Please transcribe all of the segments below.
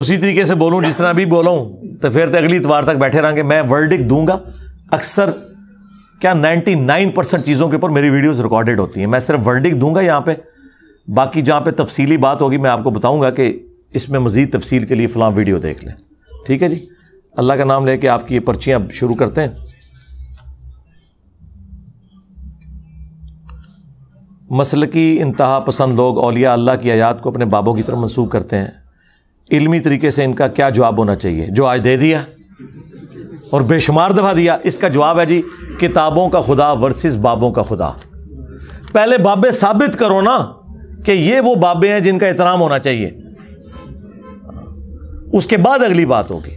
उसी तरीके से बोलूँ जिस तरह भी बोला हूं तो फिर तो अगली इतवार तक बैठे रहेंगे मैं वर्ल्ड दूंगा अक्सर क्या 99 परसेंट चीज़ों के ऊपर मेरी वीडियोस रिकॉर्डेड होती हैं मैं सिर्फ वर्ल्ड दूंगा यहाँ पे बाकी जहाँ पे तफसीली बात होगी मैं आपको बताऊंगा कि इसमें मज़ीद तफसील के लिए फिलहाल वीडियो देख लें ठीक है जी अल्लाह का नाम लेके आपकी ये पर्चियाँ शुरू करते हैं मसल की इंतहा पसंद लोग अलिया अल्लाह की आयात को अपने बाबों की तरफ मनसूख करते हैं इलमी तरीके से इनका क्या जवाब होना चाहिए जो आज दे दिया और बेशुमार दफा दिया इसका जवाब है जी किताबों का खुदा वर्सिस बाबों का खुदा पहले बाबे साबित करो ना कि ये वो बाबे हैं जिनका इतराम होना चाहिए उसके बाद अगली बात होगी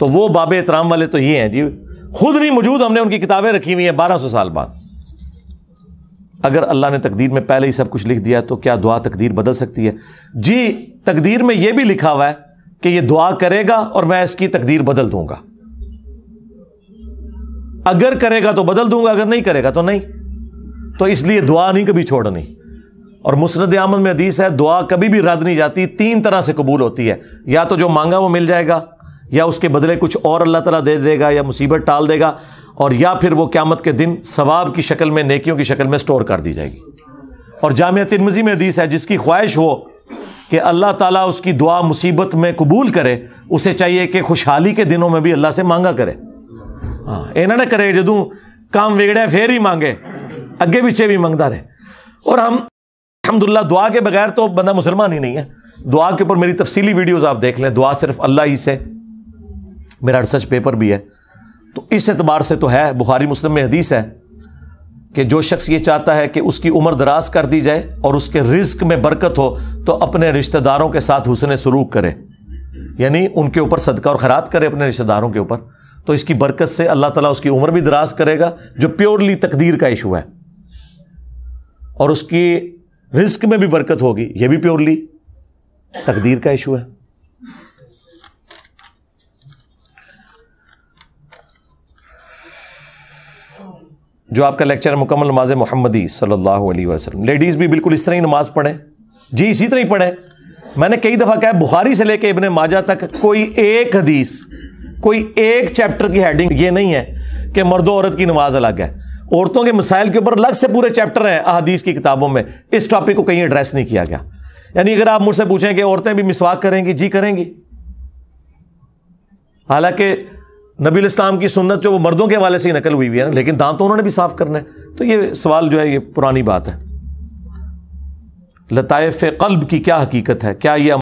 तो वो बाबे इतराम वाले तो ये हैं जी खुद नहीं मौजूद हमने उनकी किताबें रखी हुई हैं बारह सौ साल बाद अगर अल्लाह ने तकदीर में पहले ही सब कुछ लिख दिया तो क्या दुआ तकदीर बदल सकती है जी तकदीर में यह भी लिखा हुआ है कि यह दुआ करेगा और मैं इसकी तकदीर बदल दूंगा अगर करेगा तो बदल दूंगा अगर नहीं करेगा तो नहीं तो इसलिए दुआ नहीं कभी छोड़नी और मुसरद आमन में हदीस है दुआ कभी भी रद्द नहीं जाती तीन तरह से कबूल होती है या तो जो मांगा वो मिल जाएगा या उसके बदले कुछ और अल्लाह ताला दे देगा या मुसीबत टाल देगा और या फिर वो क़्यामत के दिन सवाब की शक्ल में नेकियों की शक्ल में स्टोर कर दी जाएगी और जाम तिरमजी में हदीस है जिसकी ख्वाहिश हो कि अल्लाह ताला उसकी दुआ मुसीबत में कबूल करे उसे चाहिए कि खुशहाली के दिनों में भी अल्लाह से मांगा करे हाँ इन्हें ना करे जदू काम बिगड़े फिर ही मांगे अगे पीछे भी मंगता रहे और हम अलहमदुल्ला दुआ के बगैर तो बंदा मुसलमान ही नहीं है दुआ के ऊपर मेरी तफसीली वीडियोज़ आप देख लें दुआ सिर्फ अल्लाह ही से मेरा रिसर्च पेपर भी है तो इस एतबार से तो है बुखारी मुस्लिम में हदीस है कि जो शख्स ये चाहता है कि उसकी उम्र दराज कर दी जाए और उसके रिस्क में बरकत हो तो अपने रिश्तेदारों के साथ हुसन सलूक करे यानी उनके ऊपर सदका और खरात करे अपने रिश्तेदारों के ऊपर तो इसकी बरकत से अल्लाह ताला उसकी उम्र भी दराज करेगा जो प्योरली तकदीर का इशू है और उसकी रिस्क में भी बरकत होगी यह भी प्योरली तकदीर का इशू है जो आपका लेक्चर मुकम्मल नमाज मोहम्मदी सल्लल्लाहु अलैहि वसल्लम लेडीज़ भी बिल्कुल इस तरह ही नमाज पढ़ें जी इसी तरह ही पढ़ें मैंने कई दफ़ा कहा बुखारी से लेकर इबन माजा तक कोई एक हदीस कोई एक चैप्टर की हेडिंग ये नहीं है कि मर्दों औरत की नमाज अलग है औरतों के मसाइल के ऊपर अलग से पूरे चैप्टर हैं अहदीस की किताबों में इस टॉपिक को कहीं एड्रेस नहीं किया गया यानी अगर आप मुझसे पूछें कि औरतें भी मिसवाक करेंगी जी करेंगी हालांकि नबी इस्लाम की सुन्नत जो वो मर्दों के हवाले से ही नकल हुई हुई है ना लेकिन दांत तो उन्होंने भी साफ करना है तो ये सवाल जो है ये पुरानी बात है लताइफ कल्ब की क्या हकीकत है क्या ये